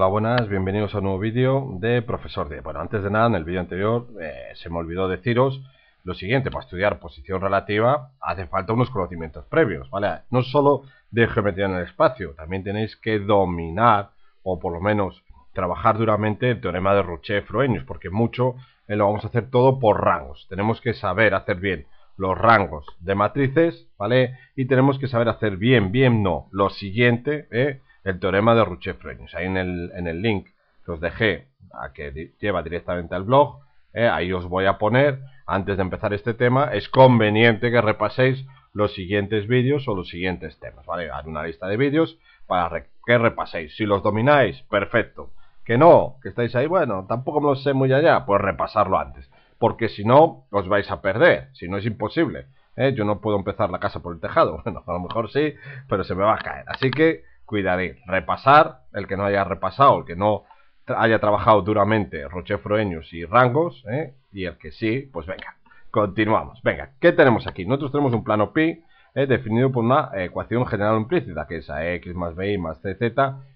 Hola, buenas, bienvenidos a un nuevo vídeo de Profesor D. Bueno, antes de nada, en el vídeo anterior eh, se me olvidó deciros lo siguiente, para estudiar posición relativa hace falta unos conocimientos previos, ¿vale? No solo de geometría en el espacio, también tenéis que dominar, o por lo menos trabajar duramente el teorema de Roche-Froenius, porque mucho eh, lo vamos a hacer todo por rangos. Tenemos que saber hacer bien los rangos de matrices, ¿vale? Y tenemos que saber hacer bien, bien no, lo siguiente, ¿eh? el teorema de Ruchefreins. Ahí en el, en el link que os dejé, a que lleva directamente al blog, eh, ahí os voy a poner, antes de empezar este tema, es conveniente que repaséis los siguientes vídeos o los siguientes temas, ¿vale? Haré una lista de vídeos para que repaséis. Si los domináis, perfecto. Que no, que estáis ahí, bueno, tampoco me lo sé muy allá, pues repasarlo antes. Porque si no, os vais a perder, si no es imposible. ¿eh? Yo no puedo empezar la casa por el tejado, bueno, a lo mejor sí, pero se me va a caer. Así que cuidaré repasar, el que no haya repasado, el que no haya trabajado duramente rochefroeños y Rangos, ¿eh? y el que sí, pues venga, continuamos. Venga, ¿qué tenemos aquí? Nosotros tenemos un plano pi ¿eh? definido por una ecuación general implícita, que es a x más b más cz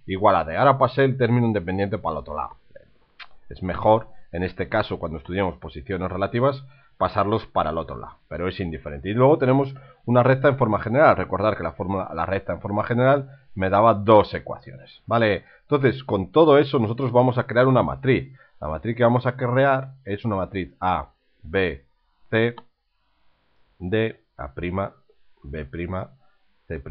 igual a de Ahora pasé el término independiente para el otro lado. Es mejor, en este caso, cuando estudiamos posiciones relativas, pasarlos para el otro lado, pero es indiferente. Y luego tenemos una recta en forma general. Recordar que la, fórmula, la recta en forma general me daba dos ecuaciones, ¿vale? Entonces, con todo eso nosotros vamos a crear una matriz. La matriz que vamos a crear es una matriz A, B, C, D, A', B', C',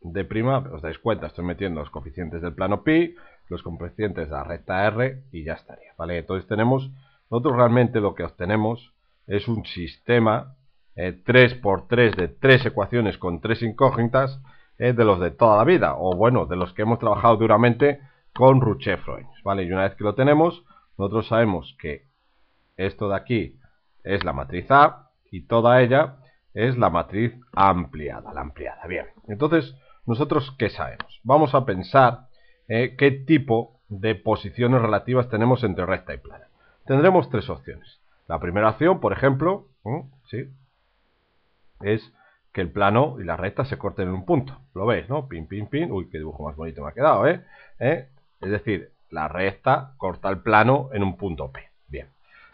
D'. Os dais cuenta, estoy metiendo los coeficientes del plano pi, los coeficientes de la recta R y ya estaría, ¿vale? Entonces tenemos, nosotros realmente lo que obtenemos es un sistema 3x3 eh, de tres ecuaciones con tres incógnitas de los de toda la vida, o bueno, de los que hemos trabajado duramente con Ruchefroens, ¿vale? Y una vez que lo tenemos, nosotros sabemos que esto de aquí es la matriz A y toda ella es la matriz ampliada, la ampliada. Bien, entonces, ¿nosotros qué sabemos? Vamos a pensar eh, qué tipo de posiciones relativas tenemos entre recta y plana. Tendremos tres opciones. La primera opción, por ejemplo, ¿eh? ¿sí? es que el plano y la recta se corten en un punto. Lo veis, ¿no? Pin, pin, pin. Uy, qué dibujo más bonito me ha quedado, ¿eh? ¿eh? Es decir, la recta corta el plano en un punto P. Bien.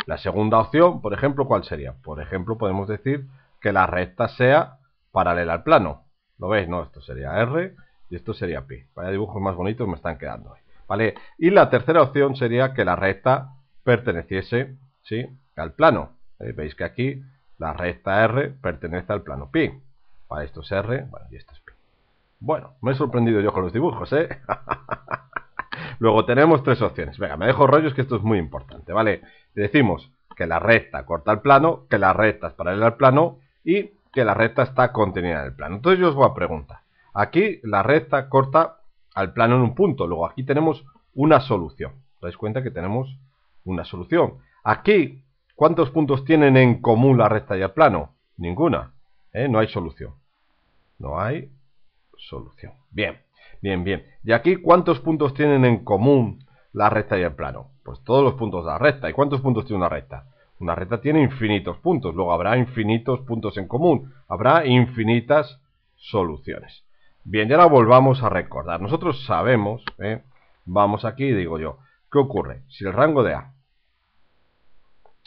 La segunda opción, por ejemplo, ¿cuál sería? Por ejemplo, podemos decir que la recta sea paralela al plano. ¿Lo veis? No, esto sería R y esto sería P. Vaya dibujos más bonitos me están quedando ¿Vale? Y la tercera opción sería que la recta perteneciese, ¿sí? Al plano. Eh, veis que aquí la recta R pertenece al plano pi esto es R, bueno, y esto es P Bueno, me he sorprendido yo con los dibujos, ¿eh? Luego tenemos tres opciones. Venga, me dejo rollos que esto es muy importante, ¿vale? Decimos que la recta corta el plano, que la recta es paralela al plano y que la recta está contenida en el plano. Entonces yo os voy a preguntar. Aquí la recta corta al plano en un punto. Luego aquí tenemos una solución. ¿Os dais cuenta que tenemos una solución? Aquí, ¿cuántos puntos tienen en común la recta y el plano? Ninguna. ¿eh? No hay solución. No hay solución. Bien, bien, bien. ¿Y aquí cuántos puntos tienen en común la recta y el plano? Pues todos los puntos de la recta. ¿Y cuántos puntos tiene una recta? Una recta tiene infinitos puntos. Luego habrá infinitos puntos en común. Habrá infinitas soluciones. Bien, ya ahora volvamos a recordar. Nosotros sabemos, ¿eh? vamos aquí y digo yo, ¿qué ocurre? Si el rango de A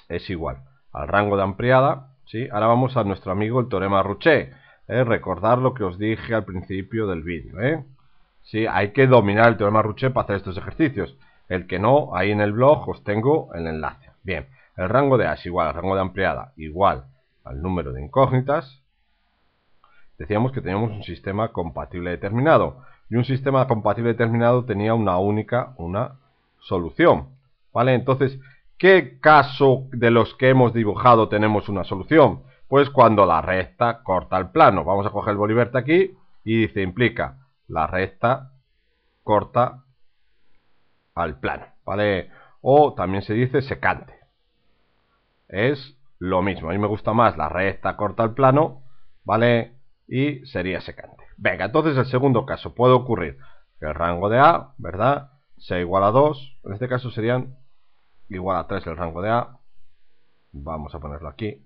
es igual al rango de ampliada, ¿sí? ahora vamos a nuestro amigo el teorema Ruché eh, recordar lo que os dije al principio del vídeo, ¿eh? hay que dominar el teorema Ruche para hacer estos ejercicios. El que no, ahí en el blog os tengo el enlace. Bien, el rango de A es igual al rango de ampliada, igual al número de incógnitas. Decíamos que teníamos un sistema compatible determinado. Y un sistema compatible determinado tenía una única, una solución. ¿Vale? Entonces, ¿qué caso de los que hemos dibujado tenemos una solución? pues cuando la recta corta el plano. Vamos a coger el boliverte aquí y dice implica la recta corta al plano, ¿vale? O también se dice secante. Es lo mismo, a mí me gusta más la recta corta al plano, ¿vale? Y sería secante. Venga, entonces el segundo caso puede ocurrir que el rango de A, ¿verdad? Sea igual a 2, en este caso serían igual a 3 el rango de A. Vamos a ponerlo aquí,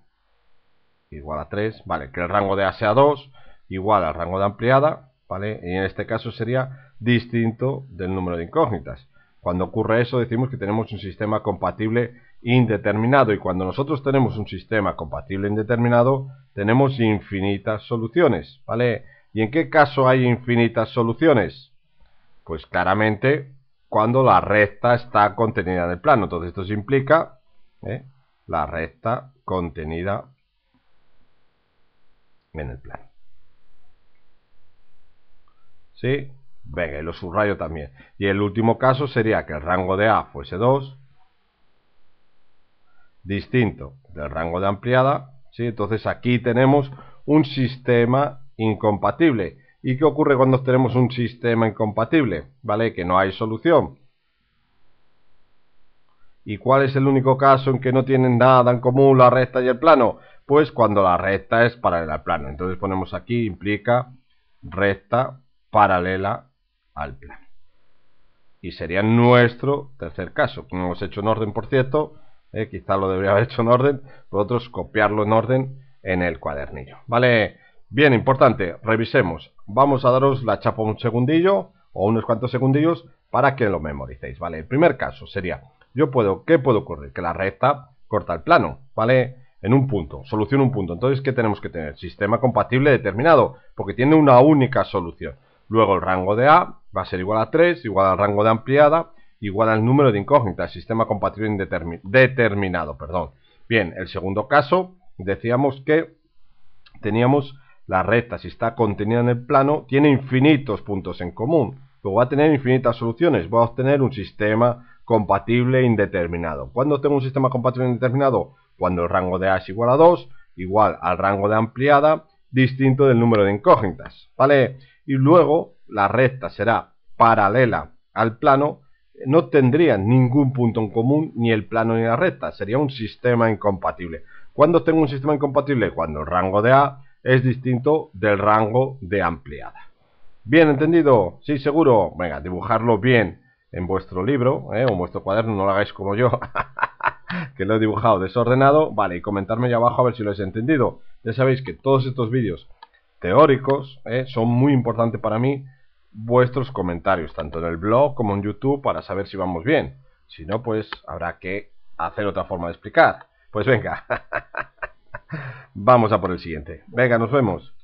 igual a 3, ¿vale? Que el rango de A sea 2, igual al rango de ampliada, ¿vale? Y en este caso sería distinto del número de incógnitas. Cuando ocurre eso decimos que tenemos un sistema compatible indeterminado y cuando nosotros tenemos un sistema compatible indeterminado tenemos infinitas soluciones, ¿vale? ¿Y en qué caso hay infinitas soluciones? Pues claramente cuando la recta está contenida en el plano. Entonces esto implica ¿eh? la recta contenida en el plan. ¿Sí? Venga, y lo subrayo también. Y el último caso sería que el rango de A fuese 2, distinto del rango de ampliada. ¿sí? Entonces aquí tenemos un sistema incompatible. ¿Y qué ocurre cuando tenemos un sistema incompatible? ¿Vale? Que no hay solución. ¿Y cuál es el único caso en que no tienen nada en común la recta y el plano? Pues cuando la recta es paralela al plano. Entonces ponemos aquí implica recta paralela al plano. Y sería nuestro tercer caso. No hemos hecho en orden, por cierto. Eh, quizá lo debería haber hecho en orden. Vosotros copiarlo en orden en el cuadernillo. ¿Vale? Bien, importante. Revisemos. Vamos a daros la chapa un segundillo o unos cuantos segundillos para que lo memoricéis. ¿Vale? El primer caso sería yo puedo, ¿qué puedo ocurrir? Que la recta corta el plano, ¿vale? En un punto, solución un punto. Entonces, ¿qué tenemos que tener? Sistema compatible determinado, porque tiene una única solución. Luego el rango de A va a ser igual a 3, igual al rango de ampliada, igual al número de incógnitas, sistema compatible determinado, perdón. Bien, el segundo caso, decíamos que teníamos la recta, si está contenida en el plano, tiene infinitos puntos en común. Luego va a tener infinitas soluciones, va a obtener un sistema compatible e indeterminado. Cuando tengo un sistema compatible e indeterminado? Cuando el rango de A es igual a 2, igual al rango de ampliada, distinto del número de incógnitas, ¿vale? Y luego la recta será paralela al plano, no tendría ningún punto en común, ni el plano ni la recta, sería un sistema incompatible. Cuando tengo un sistema incompatible? Cuando el rango de A es distinto del rango de ampliada. ¿Bien entendido? Sí, seguro. Venga, dibujarlo bien en vuestro libro ¿eh? o en vuestro cuaderno, no lo hagáis como yo, que lo he dibujado desordenado, vale, y comentarme ya abajo a ver si lo habéis entendido. Ya sabéis que todos estos vídeos teóricos ¿eh? son muy importantes para mí vuestros comentarios, tanto en el blog como en YouTube, para saber si vamos bien. Si no, pues habrá que hacer otra forma de explicar. Pues venga, vamos a por el siguiente. Venga, nos vemos.